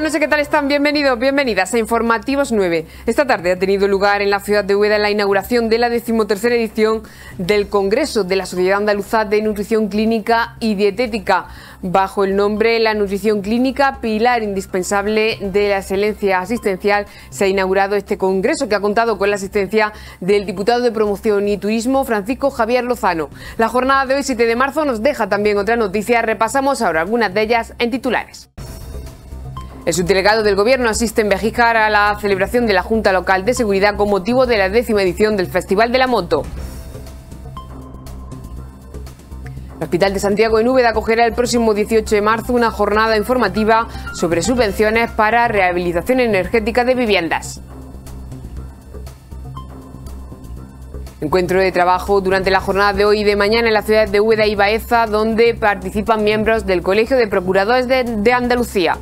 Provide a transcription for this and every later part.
no sé ¿qué tal están? Bienvenidos, bienvenidas a Informativos 9. Esta tarde ha tenido lugar en la ciudad de Hueda la inauguración de la decimotercera edición del Congreso de la Sociedad Andaluza de Nutrición Clínica y Dietética, bajo el nombre La Nutrición Clínica, pilar indispensable de la excelencia asistencial. Se ha inaugurado este Congreso que ha contado con la asistencia del diputado de Promoción y Turismo, Francisco Javier Lozano. La jornada de hoy, 7 de marzo, nos deja también otra noticia. Repasamos ahora algunas de ellas en titulares. El subdelegado del Gobierno asiste en Bejijar a la celebración de la Junta Local de Seguridad con motivo de la décima edición del Festival de la Moto. El Hospital de Santiago en Úbeda acogerá el próximo 18 de marzo una jornada informativa sobre subvenciones para rehabilitación energética de viviendas. Encuentro de trabajo durante la jornada de hoy y de mañana en la ciudad de Úbeda y Baeza, donde participan miembros del Colegio de Procuradores de Andalucía.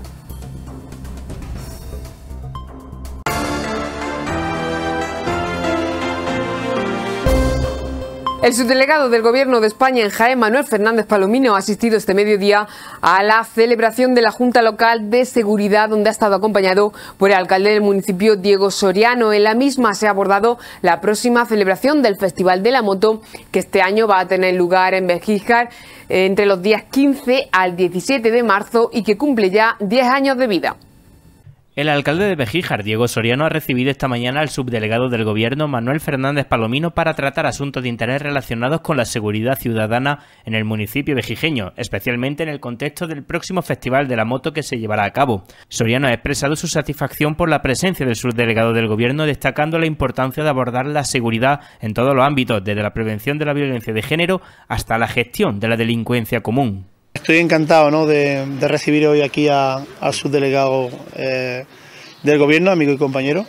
El subdelegado del Gobierno de España en Jaén, Manuel Fernández Palomino, ha asistido este mediodía a la celebración de la Junta Local de Seguridad, donde ha estado acompañado por el alcalde del municipio, Diego Soriano. En la misma se ha abordado la próxima celebración del Festival de la Moto, que este año va a tener lugar en Bejíjar entre los días 15 al 17 de marzo y que cumple ya 10 años de vida. El alcalde de Vejijar, Diego Soriano, ha recibido esta mañana al subdelegado del Gobierno, Manuel Fernández Palomino, para tratar asuntos de interés relacionados con la seguridad ciudadana en el municipio vejijeño, especialmente en el contexto del próximo Festival de la Moto que se llevará a cabo. Soriano ha expresado su satisfacción por la presencia del subdelegado del Gobierno, destacando la importancia de abordar la seguridad en todos los ámbitos, desde la prevención de la violencia de género hasta la gestión de la delincuencia común. Estoy encantado de, recibir hoy aquí al subdelegado eh, del gobierno, amigo y compañero,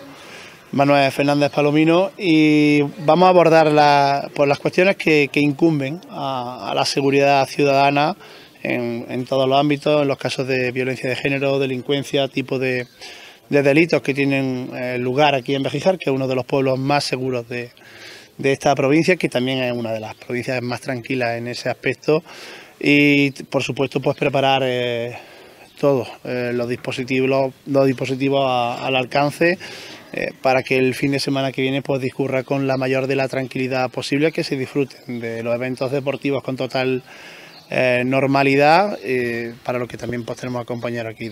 Manuel Fernández Palomino, y vamos a abordar pues, las cuestiones que, incumben a, la seguridad ciudadana en, todos los ámbitos, en los casos de violencia de género, delincuencia, tipo de, delitos que tienen eh, lugar aquí en Bejijar, que es uno de los pueblos más seguros de esta provincia, que también es una de las provincias más tranquilas en ese aspecto y por supuesto pues preparar eh, todos eh, los dispositivos, los dispositivos al alcance eh, para que el fin de semana que viene pues discurra con la mayor de la tranquilidad posible, que se disfruten de los eventos deportivos con total normalidad, para lo que también pues, tenemos a aquí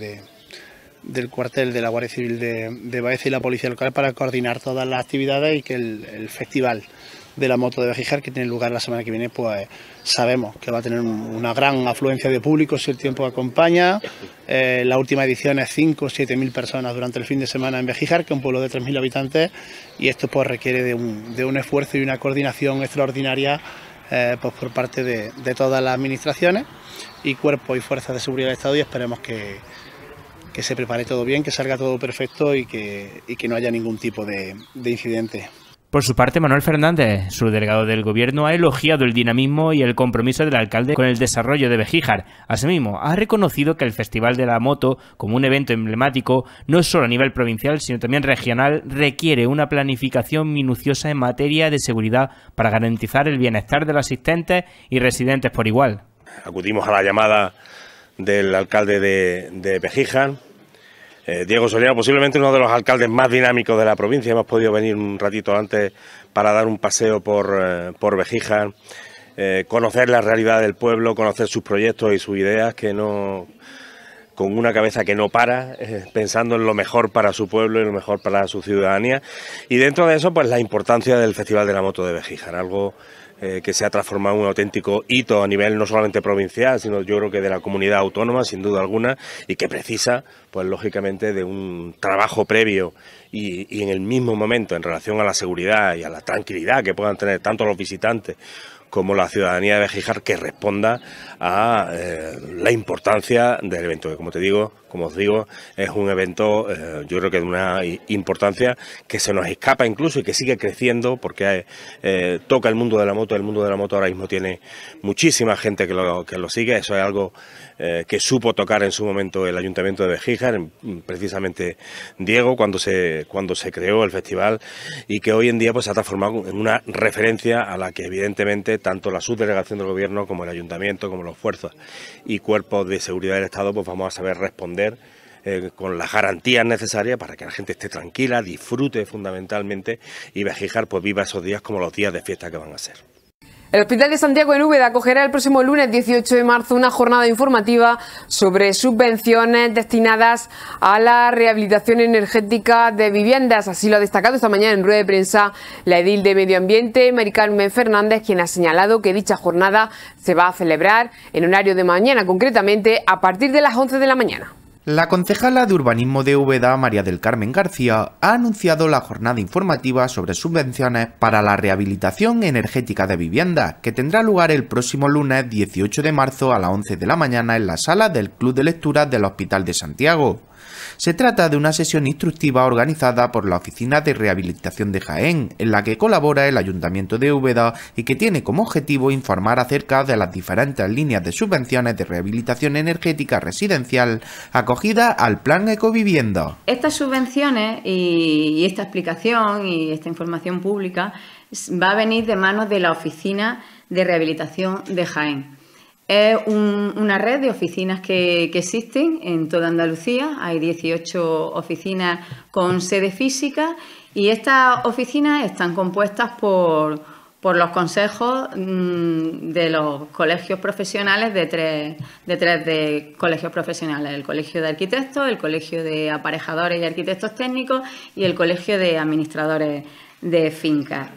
del cuartel de la Guardia Civil de, de Baeza y la Policía Local para coordinar todas las actividades y que el festival de la moto de Bejijar que tiene lugar la semana que viene, pues sabemos que va a tener una gran afluencia de público si el tiempo acompaña. Eh, la última edición es 5 o 7 mil personas durante el fin de semana en Bejijar, que es un pueblo de 3.000 habitantes, y esto pues requiere de un, esfuerzo y una coordinación extraordinaria eh, pues, por parte de, todas las administraciones y cuerpos y fuerzas de seguridad del Estado y esperemos que, se prepare todo bien, que salga todo perfecto y que, no haya ningún tipo de, de incidente. Por su parte, Manuel Fernández, su delegado del gobierno, ha elogiado el dinamismo y el compromiso del alcalde con el desarrollo de Bejíjar. Asimismo, ha reconocido que el Festival de la Moto, como un evento emblemático, no solo a nivel provincial, sino también regional, requiere una planificación minuciosa en materia de seguridad para garantizar el bienestar de los asistentes y residentes por igual. Acudimos a la llamada del alcalde de, de eh, Diego Soliano, posiblemente uno de los alcaldes más dinámicos de la provincia. Hemos podido venir un ratito antes para dar un paseo por, eh, por eh, conocer la realidad del pueblo, conocer sus proyectos y sus ideas, que no con una cabeza que no para, pensando en lo mejor para su pueblo y lo mejor para su ciudadanía. Y dentro de eso, pues la importancia del Festival de la Moto de Vejijar, algo eh, que se ha transformado en un auténtico hito a nivel no solamente provincial, sino yo creo que de la comunidad autónoma, sin duda alguna, y que precisa, pues lógicamente, de un trabajo previo y, y en el mismo momento en relación a la seguridad y a la tranquilidad que puedan tener tanto los visitantes como la ciudadanía de Bejijar que responda a eh, la importancia del evento, como te digo, como os digo, es un evento eh, yo creo que de una importancia que se nos escapa incluso y que sigue creciendo porque eh, toca el mundo de la moto, el mundo de la moto ahora mismo tiene muchísima gente que lo, que lo sigue, eso es algo eh, que supo tocar en su momento el Ayuntamiento de Bejijar, mm, precisamente Diego, cuando se, cuando se creó el festival y que hoy en día pues, se ha transformado en una referencia a la que evidentemente tanto la subdelegación del Gobierno como el Ayuntamiento, como los fuerzas y cuerpos de seguridad del Estado, pues vamos a saber responder eh, con las garantías necesarias para que la gente esté tranquila, disfrute fundamentalmente y Vejijar pues viva esos días como los días de fiesta que van a ser. El Hospital de Santiago en Úbeda acogerá el próximo lunes 18 de marzo una jornada informativa sobre subvenciones destinadas a la rehabilitación energética de viviendas. Así lo ha destacado esta mañana en rueda de prensa la edil de Medio Ambiente, Mari Carmen Fernández, quien ha señalado que dicha jornada se va a celebrar en horario de mañana, concretamente a partir de las 11 de la mañana. La concejala de Urbanismo de Úbeda, María del Carmen García, ha anunciado la jornada informativa sobre subvenciones para la rehabilitación energética de viviendas, que tendrá lugar el próximo lunes 18 de marzo a las 11 de la mañana en la sala del Club de Lectura del Hospital de Santiago. Se trata de una sesión instructiva organizada por la Oficina de Rehabilitación de Jaén, en la que colabora el Ayuntamiento de Úbeda y que tiene como objetivo informar acerca de las diferentes líneas de subvenciones de rehabilitación energética residencial acogida al Plan Ecovivienda. Estas subvenciones y esta explicación y esta información pública va a venir de manos de la Oficina de Rehabilitación de Jaén. Es una red de oficinas que, existen en toda Andalucía. Hay 18 oficinas con sede física y estas oficinas están compuestas por, los consejos mm, de los colegios profesionales de tres, de colegios profesionales, el Colegio de Arquitectos, el Colegio de Aparejadores y Arquitectos Técnicos y el Colegio de Administradores de Fincas.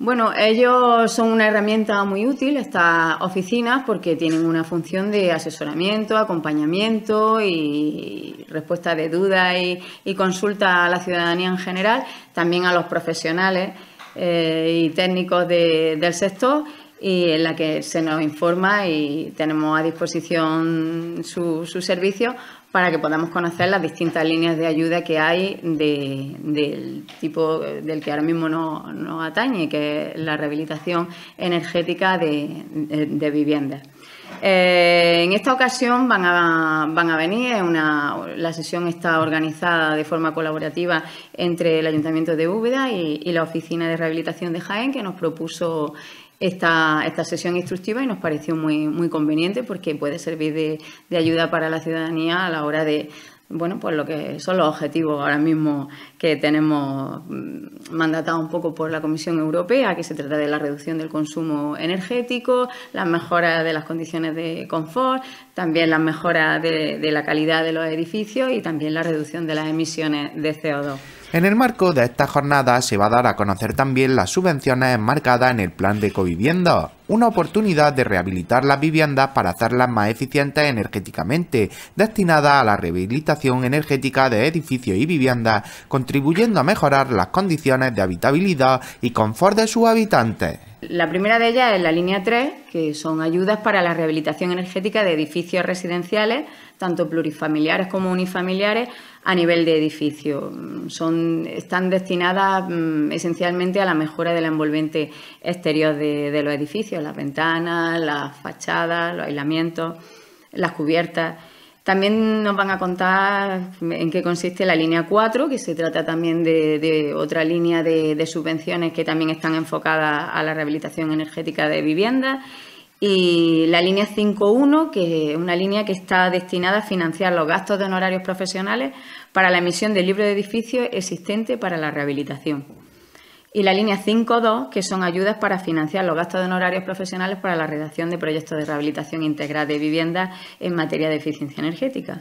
Bueno, ellos son una herramienta muy útil, estas oficinas, porque tienen una función de asesoramiento, acompañamiento y respuesta de dudas y, consulta a la ciudadanía en general, también a los profesionales eh, y técnicos del sector y en la que se nos informa y tenemos a disposición sus su servicio para que podamos conocer las distintas líneas de ayuda que hay del tipo del que ahora mismo nos no atañe, que es la rehabilitación energética de, viviendas. Eh, en esta ocasión van a, van a venir, una, la sesión está organizada de forma colaborativa entre el Ayuntamiento de Úbeda y la Oficina de Rehabilitación de Jaén, que nos propuso esta, esta sesión instructiva y nos pareció muy, muy conveniente porque puede servir de, ayuda para la ciudadanía a la hora de, bueno, pues lo que son los objetivos ahora mismo que tenemos mm, mandatados un poco por la Comisión Europea, que se trata de la reducción del consumo energético, las mejoras de las condiciones de confort, también las mejoras de, de la calidad de los edificios y también la reducción de las emisiones de CO2. En el marco de esta jornada se va a dar a conocer también las subvenciones enmarcadas en el plan de covivienda, una oportunidad de rehabilitar las viviendas para hacerlas más eficientes energéticamente, destinada a la rehabilitación energética de edificios y viviendas, contribuyendo a mejorar las condiciones de habitabilidad y confort de sus habitantes. La primera de ellas es la línea 3, que son ayudas para la rehabilitación energética de edificios residenciales, tanto plurifamiliares como unifamiliares, a nivel de edificio. Son, están destinadas mm, esencialmente a la mejora del envolvente exterior de los edificios, las ventanas, las fachadas, los aislamientos, las cubiertas también nos van a contar en qué consiste la línea 4, que se trata también de, otra línea de, subvenciones que también están enfocadas a la rehabilitación energética de viviendas. Y la línea 5.1, que es una línea que está destinada a financiar los gastos de honorarios profesionales para la emisión del libro de edificios existente para la rehabilitación y la línea 5.2, que son ayudas para financiar los gastos de honorarios profesionales para la redacción de proyectos de rehabilitación integral de viviendas en materia de eficiencia energética.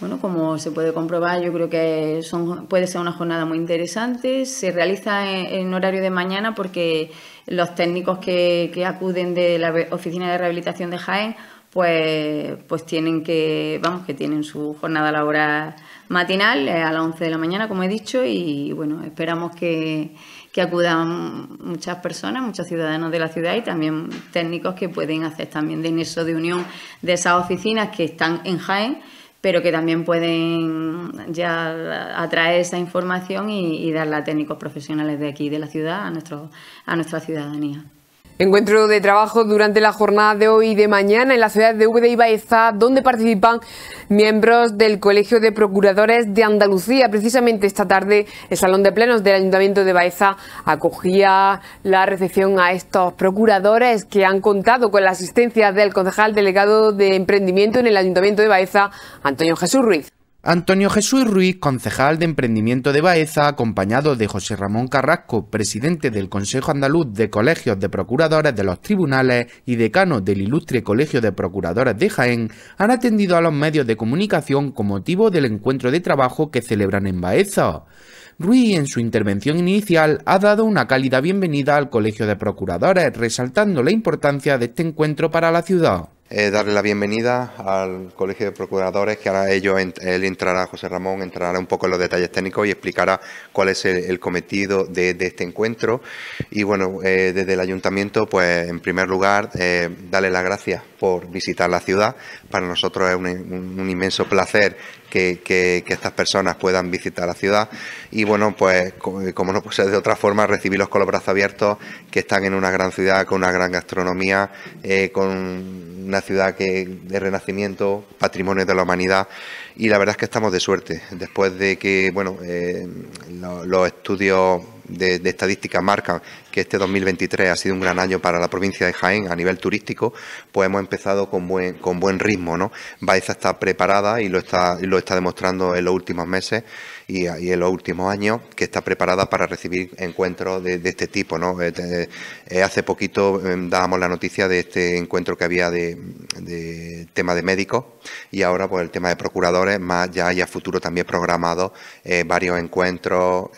Bueno, como se puede comprobar, yo creo que son, puede ser una jornada muy interesante. Se realiza en, horario de mañana porque los técnicos que, que, acuden de la Oficina de Rehabilitación de Jaén pues, pues tienen que, vamos, que tienen su jornada laboral matinal eh, a las 11 de la mañana, como he dicho, y bueno, esperamos que, que acudan muchas personas, muchos ciudadanos de la ciudad y también técnicos que pueden hacer también de inicio de unión de esas oficinas que están en Jaén pero que también pueden ya atraer esa información y, y darla a técnicos profesionales de aquí, de la ciudad, a, nuestro, a nuestra ciudadanía. Encuentro de trabajo durante la jornada de hoy y de mañana en la ciudad de Ubeda y Baeza, donde participan miembros del Colegio de Procuradores de Andalucía. Precisamente esta tarde, el Salón de Plenos del Ayuntamiento de Baeza acogía la recepción a estos procuradores que han contado con la asistencia del concejal delegado de emprendimiento en el Ayuntamiento de Baeza, Antonio Jesús Ruiz. Antonio Jesús Ruiz, concejal de Emprendimiento de Baeza, acompañado de José Ramón Carrasco, presidente del Consejo Andaluz de Colegios de Procuradores de los Tribunales y decano del Ilustre Colegio de Procuradores de Jaén, han atendido a los medios de comunicación con motivo del encuentro de trabajo que celebran en Baeza. Ruiz, en su intervención inicial, ha dado una cálida bienvenida al Colegio de Procuradores, resaltando la importancia de este encuentro para la ciudad. Eh, darle la bienvenida al Colegio de Procuradores, que ahora ellos, él entrará, José Ramón, entrará un poco en los detalles técnicos y explicará cuál es el, cometido de, este encuentro. Y bueno, eh, desde el Ayuntamiento, pues en primer lugar, eh, darle las gracias por visitar la ciudad. Para nosotros es un inmenso placer que, estas personas puedan visitar la ciudad y bueno, pues como no puede ser de otra forma, recibirlos con los brazos abiertos, que están en una gran ciudad, con una gran gastronomía, eh, con una ciudad que de renacimiento, patrimonio de la humanidad y la verdad es que estamos de suerte. Después de que, bueno, eh, los estudios de, estadísticas marcan que este 2023 ha sido un gran año para la provincia de Jaén a nivel turístico, pues hemos empezado con buen, con buen ritmo. ¿no? Baeza está preparada y lo está, lo está demostrando en los últimos meses y, en los últimos años, que está preparada para recibir encuentros de, este tipo. ¿no? Eh, eh, eh, hace poquito em, dábamos la noticia de este encuentro que había de, tema de médicos y ahora por pues, el tema de procuradores, más ya hay a futuro también programados varios encuentros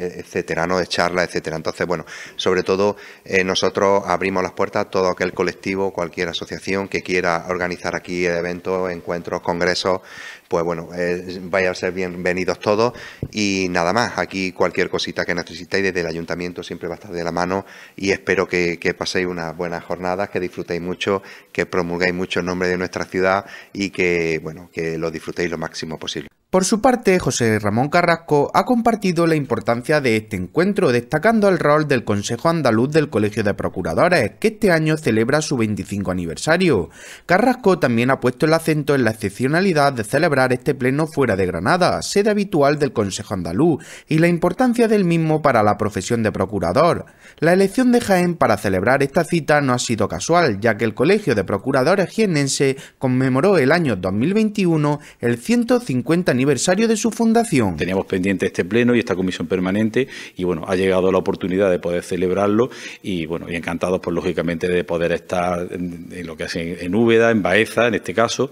etcétera, ¿no? de charla etcétera. Entonces, bueno, sobre todo eh, nosotros abrimos las puertas a todo aquel colectivo, cualquier asociación que quiera organizar aquí eventos, encuentros, congresos, pues bueno, eh, vaya a ser bienvenidos todos y nada más. Aquí cualquier cosita que necesitéis desde el ayuntamiento siempre va a estar de la mano y espero que, paséis unas buenas jornadas, que disfrutéis mucho, que promulguéis mucho el nombre de nuestra ciudad y que, bueno, que lo disfrutéis lo máximo posible. Por su parte, José Ramón Carrasco ha compartido la importancia de este encuentro, destacando el rol del Consejo Andaluz del Colegio de Procuradores, que este año celebra su 25 aniversario. Carrasco también ha puesto el acento en la excepcionalidad de celebrar este pleno fuera de Granada, sede habitual del Consejo Andaluz, y la importancia del mismo para la profesión de procurador. La elección de Jaén para celebrar esta cita no ha sido casual, ya que el Colegio de Procuradores jienense conmemoró el año 2021 el 150 aniversario de su fundación. Teníamos pendiente este pleno y esta comisión permanente y bueno, ha llegado la oportunidad de poder celebrarlo y bueno, y encantados por pues, lógicamente de poder estar en, lo que hacen en Úbeda, en Baeza en este caso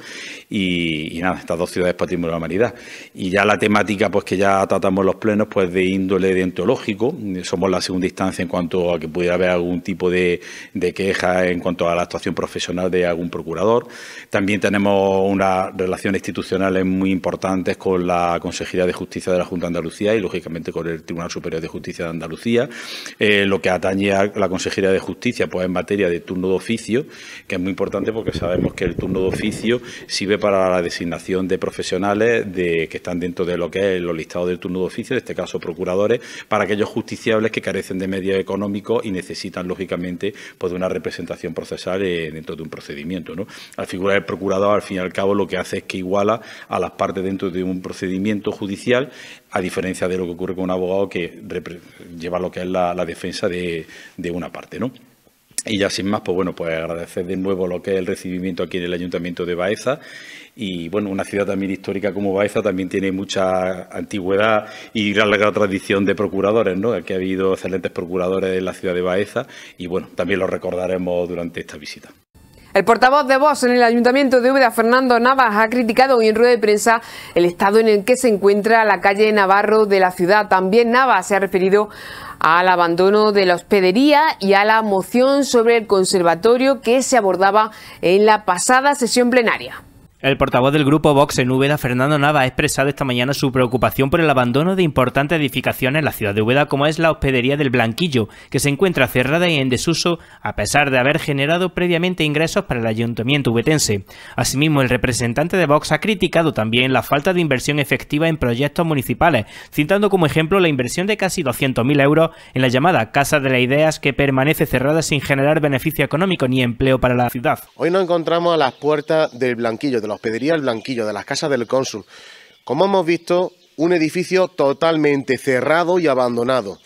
y, nada, estas dos ciudades patrimonio de la humanidad. Y ya la temática pues que ya tratamos los plenos pues de índole deontológico, somos la segunda instancia en cuanto a que pudiera haber algún tipo de, de queja en cuanto a la actuación profesional de algún procurador. También tenemos unas relaciones institucionales muy importantes con la Consejería de Justicia de la Junta de Andalucía y, lógicamente, con el Tribunal Superior de Justicia de Andalucía. Eh, lo que atañe a la Consejería de Justicia, pues en materia de turno de oficio, que es muy importante porque sabemos que el turno de oficio sirve para la designación de profesionales de, que están dentro de lo que es los listados del turno de oficio, en este caso procuradores, para aquellos justiciables que carecen de medios económicos y necesitan, lógicamente, pues, de una representación procesal eh, dentro de un procedimiento. ¿no? La figura del procurador, al fin y al cabo, lo que hace es que iguala a las partes dentro de un procedimiento judicial, a diferencia de lo que ocurre con un abogado que lleva lo que es la, defensa de, una parte, ¿no? Y ya sin más, pues bueno, pues agradecer de nuevo lo que es el recibimiento aquí en el Ayuntamiento de Baeza. Y bueno, una ciudad también histórica como Baeza también tiene mucha antigüedad y larga tradición de procuradores, ¿no? Aquí ha habido excelentes procuradores en la ciudad de Baeza y bueno, también lo recordaremos durante esta visita. El portavoz de Vox en el Ayuntamiento de Úbeda, Fernando Navas, ha criticado hoy en rueda de prensa el estado en el que se encuentra la calle Navarro de la ciudad. También Navas se ha referido al abandono de la hospedería y a la moción sobre el conservatorio que se abordaba en la pasada sesión plenaria. El portavoz del grupo Vox en Úbeda, Fernando Nava, ha expresado esta mañana su preocupación por el abandono de importantes edificaciones en la ciudad de Úbeda, como es la hospedería del Blanquillo, que se encuentra cerrada y en desuso a pesar de haber generado previamente ingresos para el ayuntamiento ubetense. Asimismo, el representante de Vox ha criticado también la falta de inversión efectiva en proyectos municipales, citando como ejemplo la inversión de casi 200.000 euros en la llamada Casa de las Ideas, que permanece cerrada sin generar beneficio económico ni empleo para la ciudad. Hoy nos encontramos a las puertas del Blanquillo, de los hospedería El Blanquillo, de las casas del cónsul. Como hemos visto, un edificio totalmente cerrado y abandonado.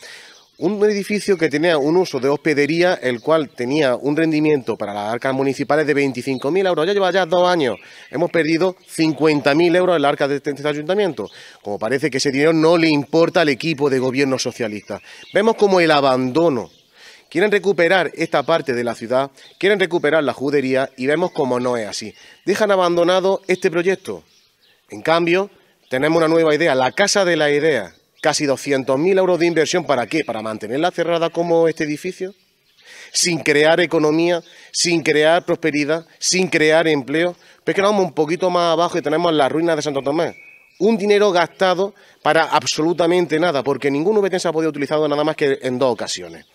Un edificio que tenía un uso de hospedería, el cual tenía un rendimiento para las arcas municipales de 25.000 euros. Ya lleva ya dos años. Hemos perdido 50.000 euros en las arca este, de este ayuntamiento. Como parece que ese dinero no le importa al equipo de gobierno socialista. Vemos como el abandono Quieren recuperar esta parte de la ciudad, quieren recuperar la judería y vemos como no es así. Dejan abandonado este proyecto. En cambio, tenemos una nueva idea, la Casa de la Idea. Casi 200.000 euros de inversión, ¿para qué? ¿Para mantenerla cerrada como este edificio? Sin crear economía, sin crear prosperidad, sin crear empleo. Pero un poquito más abajo y tenemos las ruinas de Santo Tomás un dinero gastado para absolutamente nada, porque ningún VT se ha podido utilizar nada más que en dos ocasiones.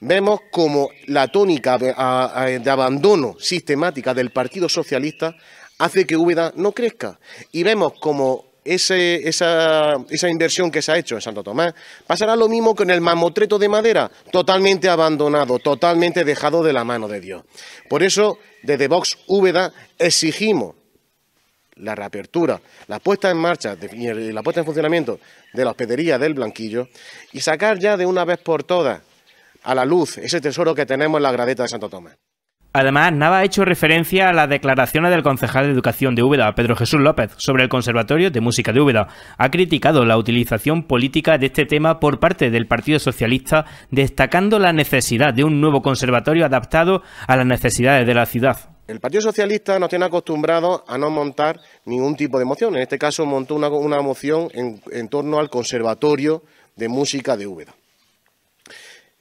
Vemos como la tónica de abandono sistemática del Partido Socialista hace que Úbeda no crezca. Y vemos como ese, esa, inversión que se ha hecho en Santo Tomás. Pasará lo mismo que en el mamotreto de madera, totalmente abandonado, totalmente dejado de la mano de Dios. Por eso, desde Vox Úbeda exigimos la reapertura, la puesta en marcha y la puesta en funcionamiento de la hospedería del Blanquillo y sacar ya de una vez por todas a la luz ese tesoro que tenemos en la gradeta de Santo Tomás. Además, Nava ha hecho referencia a las declaraciones del concejal de Educación de Úbeda, Pedro Jesús López, sobre el Conservatorio de Música de Úbeda. Ha criticado la utilización política de este tema por parte del Partido Socialista, destacando la necesidad de un nuevo conservatorio adaptado a las necesidades de la ciudad. El Partido Socialista nos tiene acostumbrados a no montar ningún tipo de moción. En este caso montó una, moción en, torno al Conservatorio de Música de Úbeda.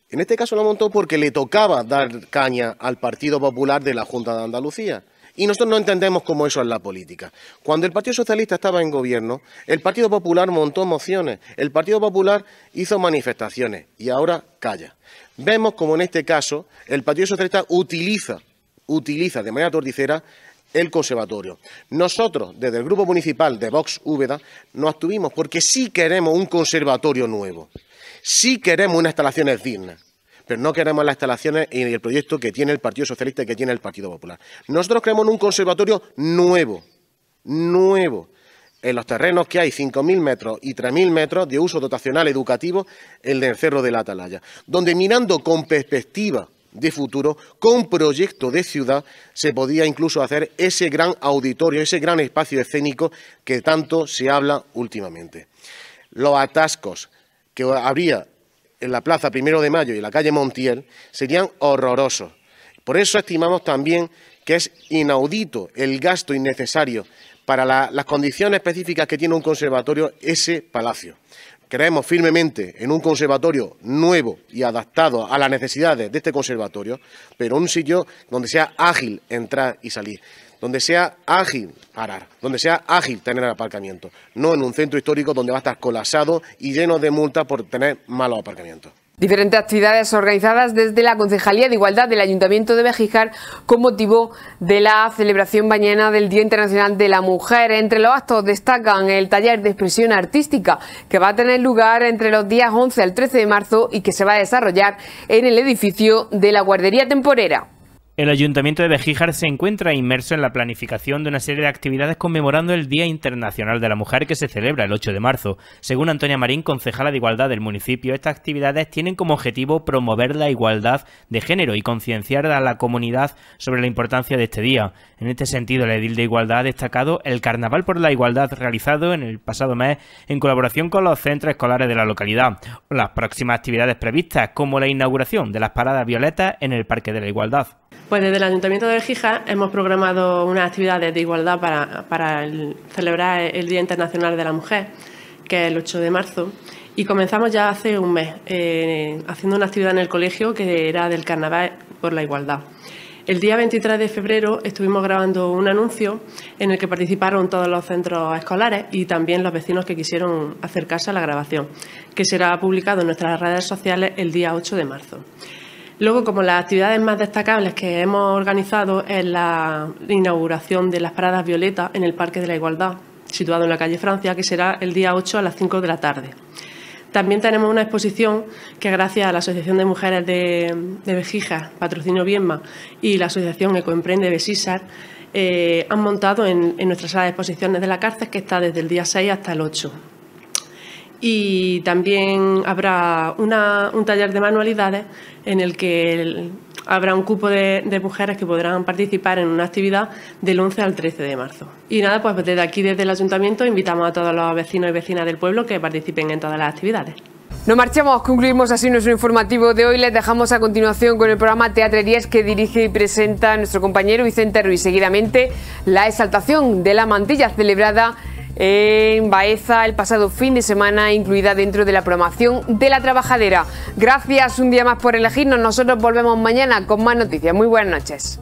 En este caso la montó porque le tocaba dar caña al Partido Popular de la Junta de Andalucía. Y nosotros no entendemos cómo eso es la política. Cuando el Partido Socialista estaba en gobierno, el Partido Popular montó mociones, el Partido Popular hizo manifestaciones y ahora calla. Vemos como en este caso el Partido Socialista utiliza utiliza de manera torticera el conservatorio. Nosotros, desde el Grupo Municipal de Vox Úbeda, nos abstuvimos porque sí queremos un conservatorio nuevo, sí queremos unas instalaciones dignas, pero no queremos las instalaciones y el proyecto que tiene el Partido Socialista y que tiene el Partido Popular. Nosotros queremos un conservatorio nuevo, nuevo, en los terrenos que hay 5.000 metros y 3.000 metros de uso dotacional educativo, el de Cerro de la Atalaya, donde mirando con perspectiva de futuro, con proyecto de ciudad, se podía incluso hacer ese gran auditorio, ese gran espacio escénico que tanto se habla últimamente. Los atascos que habría en la plaza Primero de Mayo y en la calle Montiel serían horrorosos. Por eso estimamos también que es inaudito el gasto innecesario para las condiciones específicas que tiene un conservatorio ese palacio creemos firmemente en un conservatorio nuevo y adaptado a las necesidades de este conservatorio, pero un sitio donde sea ágil entrar y salir, donde sea ágil arar, donde sea ágil tener el aparcamiento, no en un centro histórico donde va a estar colapsado y lleno de multas por tener malos aparcamientos. Diferentes actividades organizadas desde la Concejalía de Igualdad del Ayuntamiento de Bejijar con motivo de la celebración mañana del Día Internacional de la Mujer. Entre los actos destacan el taller de expresión artística que va a tener lugar entre los días 11 al 13 de marzo y que se va a desarrollar en el edificio de la Guardería Temporera. El Ayuntamiento de Bejíjar se encuentra inmerso en la planificación de una serie de actividades conmemorando el Día Internacional de la Mujer que se celebra el 8 de marzo. Según Antonia Marín, concejala de Igualdad del municipio, estas actividades tienen como objetivo promover la igualdad de género y concienciar a la comunidad sobre la importancia de este día. En este sentido, el edil de Igualdad ha destacado el Carnaval por la Igualdad realizado en el pasado mes en colaboración con los centros escolares de la localidad. Las próximas actividades previstas, como la inauguración de las paradas violetas en el Parque de la Igualdad. Pues desde el Ayuntamiento de Gija hemos programado unas actividades de igualdad para, celebrar el Día Internacional de la Mujer, que es el 8 de marzo, y comenzamos ya hace un mes eh, haciendo una actividad en el colegio que era del Carnaval por la Igualdad. El día 23 de febrero estuvimos grabando un anuncio en el que participaron todos los centros escolares y también los vecinos que quisieron acercarse a la grabación, que será publicado en nuestras redes sociales el día 8 de marzo. Luego, como las actividades más destacables que hemos organizado es la inauguración de las paradas Violetas en el Parque de la Igualdad, situado en la calle Francia, que será el día 8 a las 5 de la tarde. También tenemos una exposición que gracias a la Asociación de Mujeres de, de Vejijas, Patrocinio Bienma, y la Asociación Ecoemprende de eh, han montado en, en nuestra sala de exposiciones de la cárcel que está desde el día 6 hasta el 8 y también habrá un taller de manualidades en el que habrá un cupo de, mujeres que podrán participar en una actividad del 11 al 13 de marzo. Y nada, pues desde aquí, desde el ayuntamiento, invitamos a todos los vecinos y vecinas del pueblo que participen en todas las actividades. Nos marchamos, concluimos así nuestro informativo de hoy. Les dejamos a continuación con el programa Teatrerías que dirige y presenta nuestro compañero Vicente Ruiz. Seguidamente, la exaltación de la mantilla celebrada en Baeza el pasado fin de semana, incluida dentro de la promoción de la trabajadera. Gracias un día más por elegirnos. Nosotros volvemos mañana con más noticias. Muy buenas noches.